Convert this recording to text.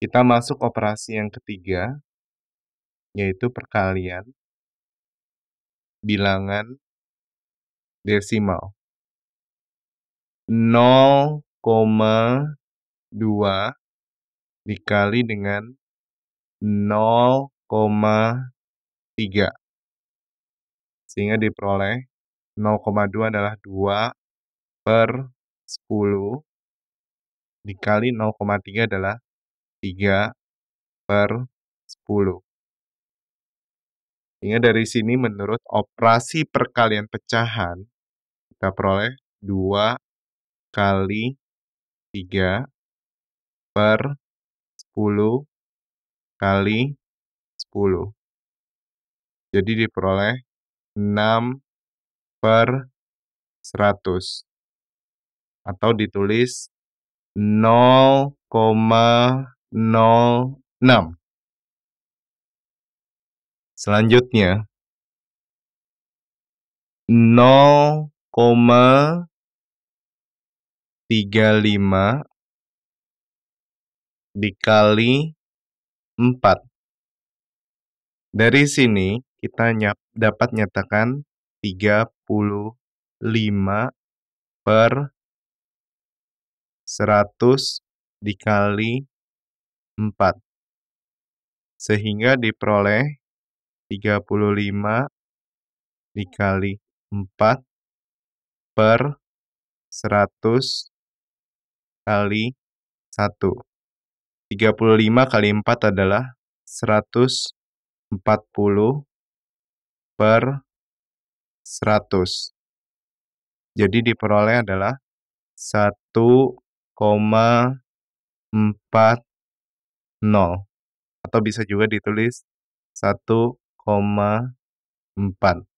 Kita masuk operasi yang ketiga, yaitu perkalian bilangan desimal. 0,2 dikali dengan 0,3. Sehingga diperoleh 0,2 adalah 2 per 10 dikali 0,3 adalah 3 per 10. Sehingga dari sini menurut operasi perkalian pecahan, kita peroleh 2 kali 3 per 10 kali 10. Jadi diperoleh 6 per 100. Atau ditulis 06. Selanjutnya 0,35 dikali 4. Dari sini kita nyap, dapat nyatakan 35 per 100 dikali 4. Sehingga diperoleh 35 dikali 4 per 100 kali 1. 35 kali 4 adalah 140 per 100. Jadi diperoleh adalah 1,4 0, atau bisa juga ditulis 1,4.